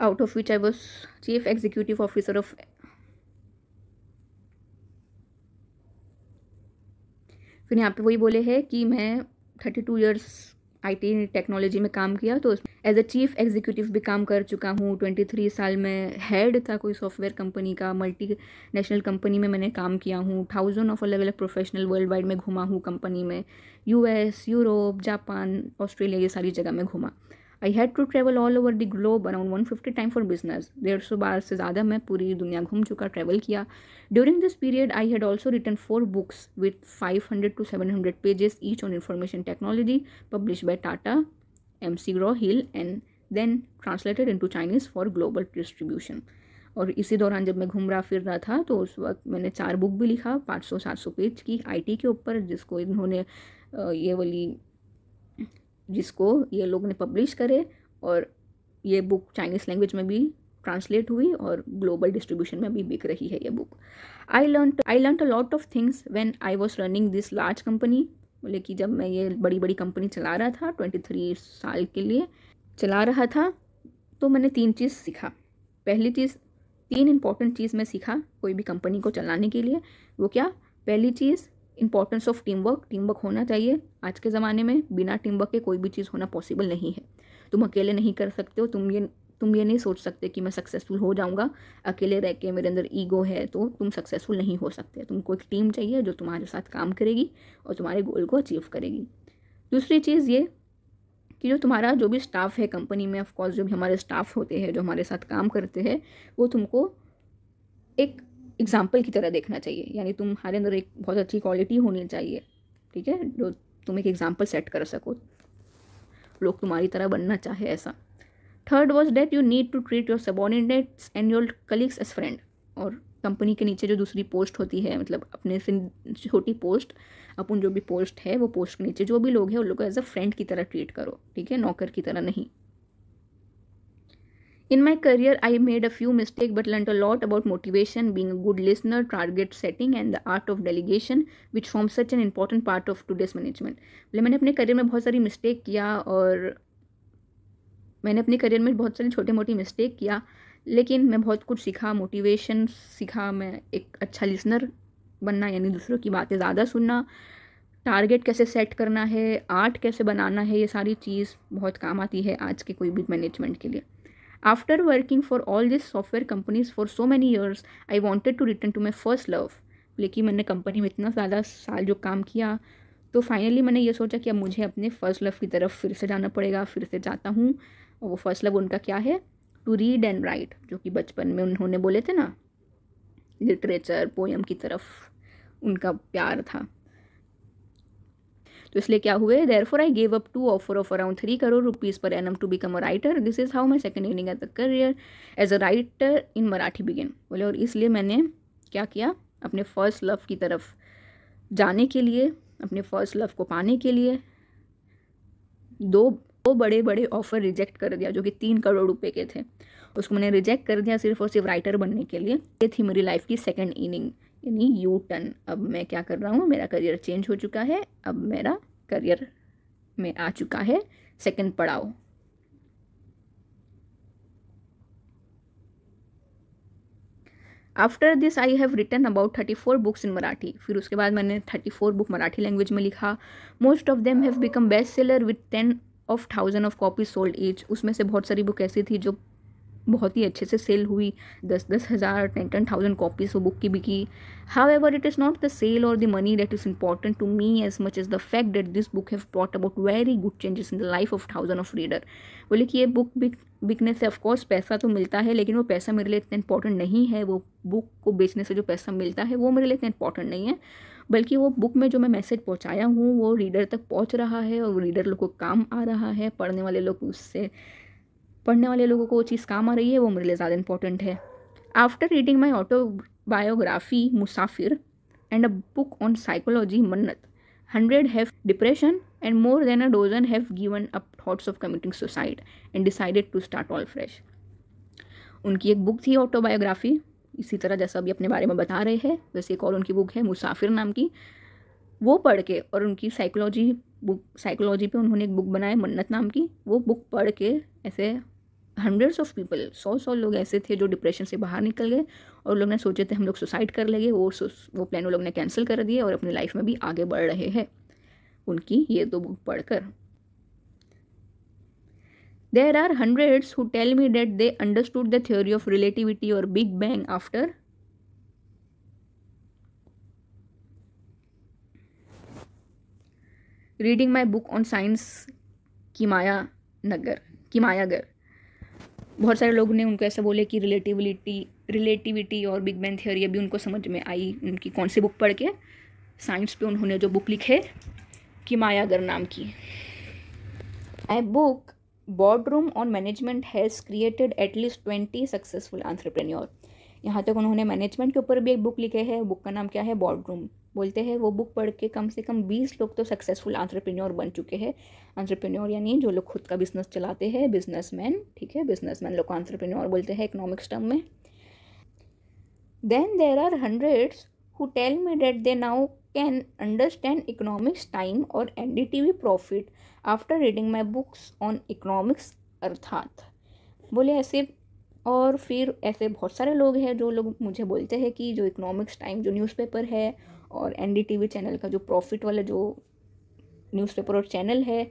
out of which I was Chief Executive Officer of फिर यहाँ पे वही बोले हैं कि मैं thirty two years I T technology में काम किया तो एज अ चीफ एग्जीक्यूटिव भी काम कर चुका हूँ ट्वेंटी थ्री साल में हेड था कोई सॉफ्टवेयर कंपनी का मल्टी नेशनल कंपनी में मैंने काम किया हूँ थाउजेंड ऑफ अलग अलग प्रोफेशनल वर्ल्ड वाइड में घुमा हूँ कंपनी में यूएस यूरोप जापान ऑस्ट्रेलिया ये सारी जगह में घुमा I had to travel all over the globe around one fifty time for business डेढ़ सौ बार से ज़्यादा मैं पूरी दुनिया घूम चुका ट्रैवल किया during this period I had also written four books with five hundred to seven hundred pages each on information technology publish by Tata McGraw Hill and then translated into Chinese for global distribution और इसी दौरान जब मैं घूम रहा फिर रहा था तो उस वक्त मैंने चार बुक भी लिखा पाँच सौ सात सौ पेज की आई टी के ऊपर जिसको इन्होंने ये वाली जिसको ये लोग ने पब्लिश करे और ये बुक चाइनीज़ लैंग्वेज में भी ट्रांसलेट हुई और ग्लोबल डिस्ट्रीब्यूशन में भी बिक रही है ये book I learn I learn a lot of things when I was running this large company बोले कि जब मैं ये बड़ी बड़ी कंपनी चला रहा था ट्वेंटी थ्री साल के लिए चला रहा था तो मैंने तीन चीज़ सीखा पहली चीज़ तीन इम्पॉर्टेंट चीज़ मैं सीखा कोई भी कंपनी को चलाने के लिए वो क्या पहली चीज़ importance of team work team work होना चाहिए आज के ज़माने में बिना टीम वर्क के कोई भी चीज़ होना पॉसिबल नहीं है तुम अकेले नहीं कर सकते हो तुम ये तुम ये नहीं सोच सकते कि मैं सक्सेसफुल हो जाऊंगा अकेले रह के मेरे अंदर ईगो है तो तुम सक्सेसफुल नहीं हो सकते तुमको एक टीम चाहिए जो तुम्हारे साथ काम करेगी और तुम्हारे गोल को अचीव करेगी दूसरी चीज़ ये कि जो तुम्हारा जो भी स्टाफ है कंपनी में ऑफकोर्स जो भी हमारे स्टाफ होते हैं जो हमारे साथ काम करते हैं वो तुमको एक एग्ज़ाम्पल की तरह देखना चाहिए यानी तुम्हारे अंदर एक बहुत अच्छी क्वालिटी होनी चाहिए ठीक है जो तुम एक एग्ज़ाम्पल सेट कर सको लोग तुम्हारी तरह बनना चाहे ऐसा third was that you need to treat your subordinates and your colleagues as friend और कंपनी के नीचे जो दूसरी पोस्ट होती है मतलब अपने से छोटी पोस्ट अपन जो भी पोस्ट है वो पोस्ट के नीचे जो भी लोग हैं उन लोगों को एज अ फ्रेंड की तरह ट्रीट करो ठीक है नौकर की तरह नहीं In my career, I made a few mistakes but learned a lot about motivation, being a good listener, target setting and the art of delegation, which forms such an important part of today's management. मतलब मैंने अपने career में बहुत सारी mistake किया और मैंने अपने करियर में बहुत सारी छोटे मोटी मिस्टेक किया लेकिन मैं बहुत कुछ सीखा मोटिवेशन सीखा मैं एक अच्छा लिसनर बनना यानी दूसरों की बातें ज़्यादा सुनना टारगेट कैसे सेट करना है आर्ट कैसे बनाना है ये सारी चीज़ बहुत काम आती है आज के कोई भी मैनेजमेंट के लिए After working for all these software companies for so many years, I wanted to return to my first love. लेकिन मैंने कंपनी में इतना ज़्यादा साल जो काम किया तो फाइनली मैंने ये सोचा कि अब मुझे अपने फ़र्स्ट लव की तरफ फिर से जाना पड़ेगा फिर से जाता हूँ और वो फर्स्ट लव उनका क्या है टू रीड एंड राइट जो कि बचपन में उन्होंने बोले थे ना लिटरेचर पोएम की तरफ उनका प्यार था तो इसलिए क्या हुए there for I gave up to offer of around three crore rupees per annum to become a writer this is how my second inning as a career as a writer in Marathi begin बोले और इसलिए मैंने क्या किया अपने first love की तरफ जाने के लिए अपने फर्स्ट लव को पाने के लिए दो दो बड़े बड़े ऑफ़र रिजेक्ट कर दिया जो कि तीन करोड़ रुपए के थे उसको मैंने रिजेक्ट कर दिया सिर्फ और सिर्फ राइटर बनने के लिए ये थी मेरी लाइफ की सेकेंड इनिंग यानी यू टर्न अब मैं क्या कर रहा हूँ मेरा करियर चेंज हो चुका है अब मेरा करियर में आ चुका है सेकंड पड़ाव after this I have written about thirty four books in Marathi फिर उसके बाद मैंने thirty four book Marathi language में लिखा most of them have become best seller with ten of thousand of copy sold each उसमें से बहुत सारी बुक ऐसी थी जो बहुत ही अच्छे से सेल हुई दस दस हज़ार टेन टेन थाउजेंड कॉपीज वो बुक की बिकी however it is not the sale और the money that is important to me as much is the fact that this book have brought about very good changes in the life of thousand of reader बोले कि ये book बिक बिकने से of course पैसा तो मिलता है लेकिन वो पैसा मेरे लिए इतना इंपॉर्टेंट नहीं है वो बुक को बेचने से जो पैसा मिलता है वो मेरे लिए इतना इंपॉर्टेंट नहीं है बल्कि वो बुक में जो मैं मैसेज पहुंचाया हूँ वो रीडर तक पहुंच रहा है और रीडर लोग को काम आ रहा है पढ़ने वाले लोग उससे पढ़ने वाले लोगों को वो चीज़ काम आ रही है वो मेरे लिए ज़्यादा इंपॉर्टेंट है after reading my autobiography Musafir and a book on psychology Manat hundred have depression and more than a dozen have given up thoughts of committing suicide and decided to start all fresh उनकी एक book थी autobiography इसी तरह जैसा अभी अपने बारे में बता रहे हैं वैसे एक और उनकी बुक है मुसाफिर नाम की वो पढ़ के और उनकी साइकोलॉजी बुक साइकोलॉजी पे उन्होंने एक बुक बनाया मन्नत नाम की वो बुक पढ़ के ऐसे हंड्रेड्स ऑफ पीपल सौ सौ लोग ऐसे थे जो डिप्रेशन से बाहर निकल गए और लोग ने सोचे थे हम लोग सुसाइड कर लेंगे वो वो प्लान वो लोग ने कैंसिल कर दिए और अपनी लाइफ में भी आगे बढ़ रहे हैं उनकी ये दो बुक पढ़कर there are hundreds who tell me that they understood the theory of relativity और big bang after reading my book on science Maya Nagar Mayagar बहुत सारे लोगों ने उनको ऐसा बोले कि रिलेटिविलिटी रिलेटिविटी और बिग बैंग थियोरी अभी उनको समझ में आई उनकी कौन सी बुक पढ़ के साइंस पे उन्होंने जो बुक लिखे कि मायागर नाम की a book boardroom on management has created at least twenty successful entrepreneur यहाँ तक उन्होंने मैनेजमेंट के ऊपर भी एक बुक लिखे है बुक का नाम क्या है रूम बोलते हैं वो बुक पढ़ के कम से कम बीस लोग तो सक्सेसफुल आंट्रप्रेन्योर बन चुके हैं आंट्रप्रेन्योर यानी जो लोग खुद का बिजनेस चलाते हैं बिजनेसमैन ठीक है बिजनेसमैन लोग आंट्रप्रेन्योर बोलते हैं इकोनॉमिक्स टर्म में then there are hundreds who tell me that they now can understand economics time और N D T V profit after reading my books on economics अर्थात बोले ऐसे और फिर ऐसे बहुत सारे लोग हैं जो लोग मुझे बोलते हैं कि जो इकोनॉमिक्स टाइम जो न्यूज़पेपर है और एन चैनल का जो प्रॉफिट वाला जो न्यूज़पेपर और चैनल है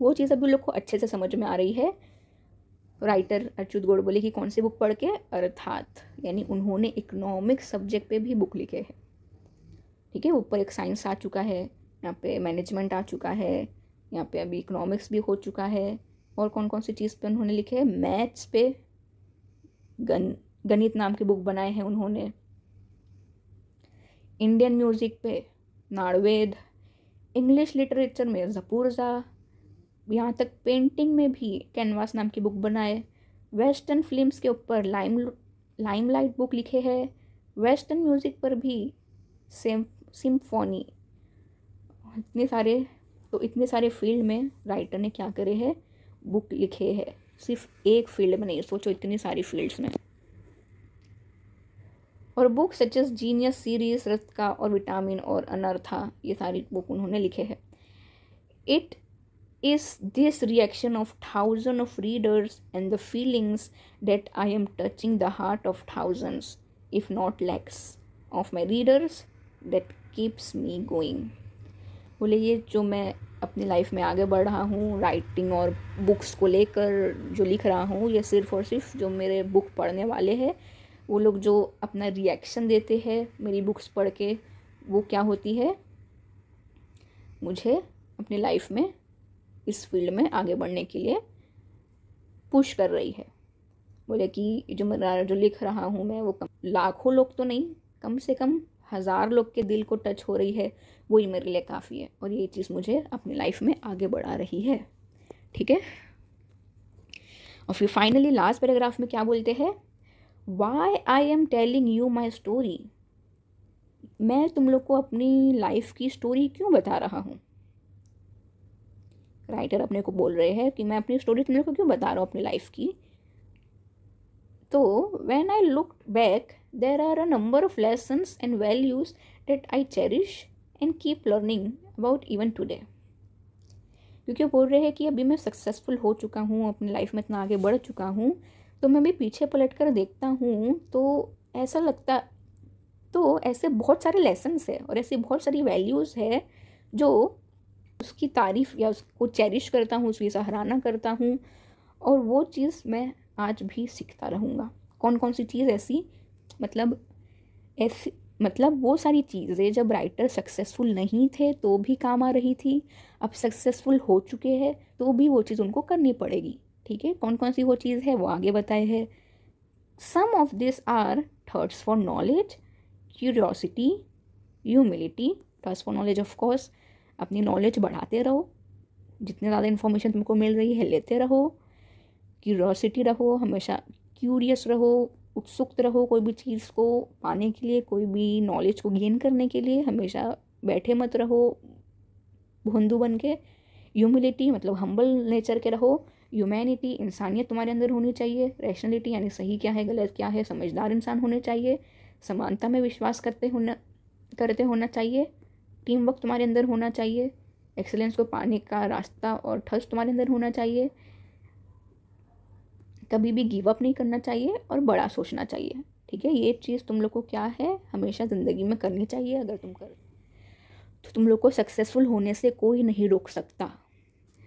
वो चीज़ अभी लोग को अच्छे से समझ में आ रही है राइटर अच्युत गोडबोले की कौन सी बुक पढ़ के अर्थात यानी उन्होंने इकोनॉमिक सब्जेक्ट पे भी बुक लिखे हैं ठीक है ऊपर एक साइंस आ चुका है यहाँ पे मैनेजमेंट आ चुका है यहाँ पे अभी इकोनॉमिक्स भी हो चुका है और कौन कौन सी चीज़ पे उन्होंने लिखे है मैथ्स पे गण गणित नाम की बुक बनाए हैं उन्होंने इंडियन म्यूज़िक पे नाड़वेद इंग्लिश लिटरेचर में जपूरजा यहाँ तक पेंटिंग में भी कैनवास नाम की बुक बनाए वेस्टर्न फिल्म्स के ऊपर लाइम लाइम लाइट बुक लिखे है वेस्टर्न म्यूज़िक पर भी सेम सिम्फोनी इतने सारे तो इतने सारे फील्ड में राइटर ने क्या करे है बुक लिखे है सिर्फ एक फील्ड में नहीं सोचो इतनी सारी फील्ड्स में और book such as genius series रक्त का और विटामिन और अनर्था ये सारी बुक उन्होंने लिखे है it is this reaction of thousand of readers and the feelings that I am touching the heart of thousands if not lakhs of my readers that keeps me going बोले ये जो मैं अपनी लाइफ में आगे बढ़ रहा हूँ राइटिंग और बुक्स को लेकर जो लिख रहा हूँ ये सिर्फ और सिर्फ जो मेरे बुक पढ़ने वाले हैं वो लोग जो अपना रिएक्शन देते हैं मेरी बुक्स पढ़ के वो क्या होती है मुझे अपनी लाइफ में इस फील्ड में आगे बढ़ने के लिए पुश कर रही है बोले कि जो मैं जो लिख रहा हूँ मैं वो कम लाखों लोग तो नहीं कम से कम हज़ार लोग के दिल को टच हो रही है वही मेरे लिए काफ़ी है और ये चीज़ मुझे अपनी लाइफ में आगे बढ़ा रही है ठीक है और फिर फाइनली लास्ट पैराग्राफ में क्या बोलते हैं why I am telling you my story मैं तुम लोग को अपनी लाइफ की स्टोरी क्यों बता रहा हूँ राइटर अपने को बोल रहे हैं कि मैं अपनी स्टोरी तुम लोग को क्यों बता रहा हूँ अपनी लाइफ की तो when I look back there are a number of lesson and values that I cherish and keep learning about even today क्योंकि वो बोल रहे हैं कि अभी मैं सक्सेसफुल हो चुका हूँ अपनी लाइफ में इतना आगे बढ़ चुका हूँ तो मैं भी पीछे पलट कर देखता हूँ तो ऐसा लगता तो ऐसे बहुत सारे लेसन्स है और ऐसी बहुत सारी वैल्यूज़ है जो उसकी तारीफ़ या उसको चेरिश करता हूँ उसकी सराहना करता हूँ और वो चीज़ मैं आज भी सीखता रहूँगा कौन कौन सी चीज़ ऐसी मतलब ऐसी मतलब वो सारी चीज़ें जब राइटर सक्सेसफुल नहीं थे तो भी काम आ रही थी अब सक्सेसफुल हो चुके हैं तो भी वो चीज़ उनको करनी पड़ेगी ठीक है कौन कौन सी वो चीज़ है वो आगे बताए है some of this are thirst for knowledge curiosity humility thirst for knowledge of course अपनी नॉलेज बढ़ाते रहो जितने ज़्यादा इन्फॉर्मेशन तुमको मिल रही है लेते रहो क्यूरियोसिटी रहो हमेशा क्यूरियस रहो उत्सुक रहो कोई भी चीज़ को पाने के लिए कोई भी नॉलेज को गेन करने के लिए हमेशा बैठे मत रहो भोंदू बन के ह्यूमिलिटी मतलब हम्बल नेचर के रहो ह्यूमैनिटी इंसानियत तुम्हारे अंदर होनी चाहिए रैशनलिटी यानी सही क्या है गलत क्या है समझदार इंसान होने चाहिए समानता में विश्वास करते होना करते होना चाहिए टीम वर्क तुम्हारे अंदर होना चाहिए एक्सेलेंस को पाने का रास्ता और ठस तुम्हारे अंदर होना चाहिए कभी भी गिव अप नहीं करना चाहिए और बड़ा सोचना चाहिए ठीक है ये चीज़ तुम लोग को क्या है हमेशा ज़िंदगी में करनी चाहिए अगर तुम करो तो तुम लोग को सक्सेसफुल होने से कोई नहीं रोक सकता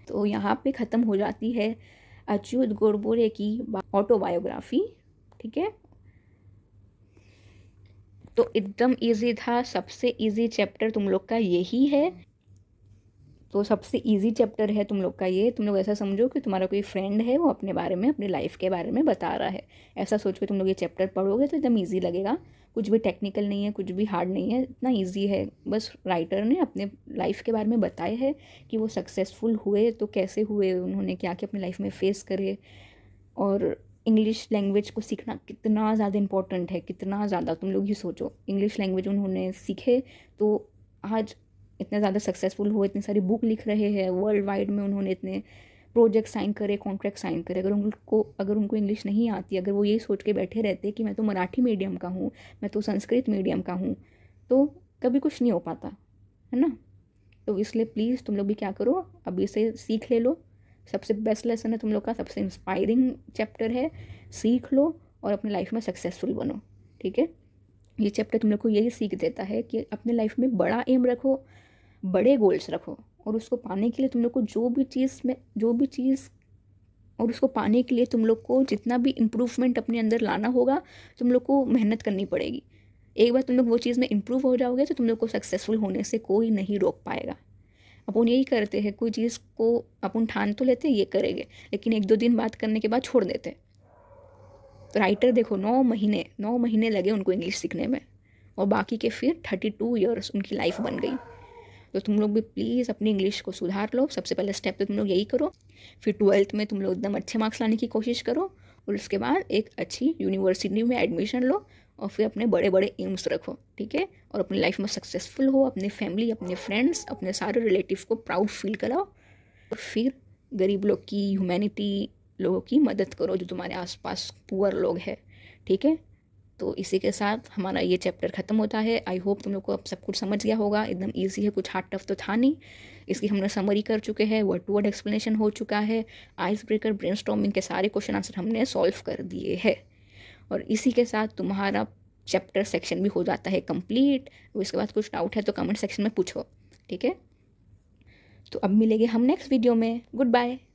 तो यहाँ पे ख़त्म हो जाती है अच्युत गोरबोरे की ऑटोबायोग्राफी ठीक है तो एकदम इजी था सबसे इजी चैप्टर तुम लोग का यही है तो सबसे इजी चैप्टर है तुम लोग का ये तुम लोग ऐसा समझो कि तुम्हारा कोई फ्रेंड है वो अपने बारे में अपने लाइफ के बारे में बता रहा है ऐसा सोच के तुम लोग ये चैप्टर पढ़ोगे तो एकदम ईजी लगेगा कुछ भी टेक्निकल नहीं है कुछ भी हार्ड नहीं है इतना ईजी है बस राइटर ने अपने लाइफ के बारे में बताया है कि वो सक्सेसफुल हुए तो कैसे हुए उन्होंने क्या क्या अपनी लाइफ में फेस करे और इंग्लिश लैंग्वेज को सीखना कितना ज़्यादा इंपॉर्टेंट है कितना ज़्यादा तुम लोग ये सोचो इंग्लिश लैंग्वेज उन्होंने सीखे तो आज इतने ज़्यादा सक्सेसफुल हुए इतनी सारी बुक लिख रहे हैं वर्ल्ड वाइड में उन्होंने इतने प्रोजेक्ट साइन करे कॉन्ट्रैक्ट साइन करे अगर उनको अगर उनको इंग्लिश नहीं आती अगर वो यही सोच के बैठे रहते कि मैं तो मराठी मीडियम का हूँ मैं तो संस्कृत मीडियम का हूँ तो कभी कुछ नहीं हो पाता है ना तो इसलिए प्लीज़ तुम लोग भी क्या करो अभी से सीख ले लो सबसे बेस्ट लेसन है तुम लोग का सबसे इंस्पायरिंग चैप्टर है सीख लो और अपने लाइफ में सक्सेसफुल बनो ठीक है ये चैप्टर तुम लोग को यही सीख देता है कि अपने लाइफ में बड़ा एम रखो बड़े गोल्स रखो और उसको पाने के लिए तुम लोग को जो भी चीज़ में जो भी चीज़ और उसको पाने के लिए तुम लोग को जितना भी इम्प्रूवमेंट अपने अंदर लाना होगा तुम लोग को मेहनत करनी पड़ेगी एक बार तुम लोग वो चीज़ में इम्प्रूव हो जाओगे तो तुम लोग को सक्सेसफुल होने से कोई नहीं रोक पाएगा अपन यही करते हैं कोई चीज़ को अपन ठान तो लेते हैं ये करेंगे लेकिन एक दो दिन बात करने के बाद छोड़ देते हैं तो राइटर देखो नौ महीने नौ महीने लगे उनको इंग्लिश सीखने में और बाकी के फिर थर्टी टू ईयर्स उनकी लाइफ बन गई तो तुम लोग भी प्लीज़ अपनी इंग्लिश को सुधार लो सबसे पहले स्टेप तो तुम लोग यही करो फिर ट्वेल्थ में तुम लोग एकदम अच्छे मार्क्स लाने की कोशिश करो और उसके बाद एक अच्छी यूनिवर्सिटी में एडमिशन लो और फिर अपने बड़े बड़े एम्स रखो ठीक है और अपनी लाइफ में सक्सेसफुल हो अपने फैमिली अपने फ्रेंड्स अपने सारे रिलेटिव को प्राउड फील कराओ और फिर गरीब लोग की ह्यूमैनिटी लोगों की मदद करो जो तुम्हारे आसपास पुअर लोग हैं ठीक है तो इसी के साथ हमारा ये चैप्टर ख़त्म होता है आई होप तुम लोग को अब सब कुछ समझ गया होगा एकदम ईजी है कुछ हार्ड टफ तो था नहीं इसकी हमने समरी कर चुके हैं वर्ड टू वर्ड एक्सप्लेनेशन हो चुका है आइस ब्रेकर ब्रेन के सारे क्वेश्चन आंसर हमने सॉल्व कर दिए हैं और इसी के साथ तुम्हारा चैप्टर सेक्शन भी हो जाता है कंप्लीट उसके बाद कुछ डाउट है तो कमेंट सेक्शन में पूछो ठीक है तो अब मिलेंगे हम नेक्स्ट वीडियो में गुड बाय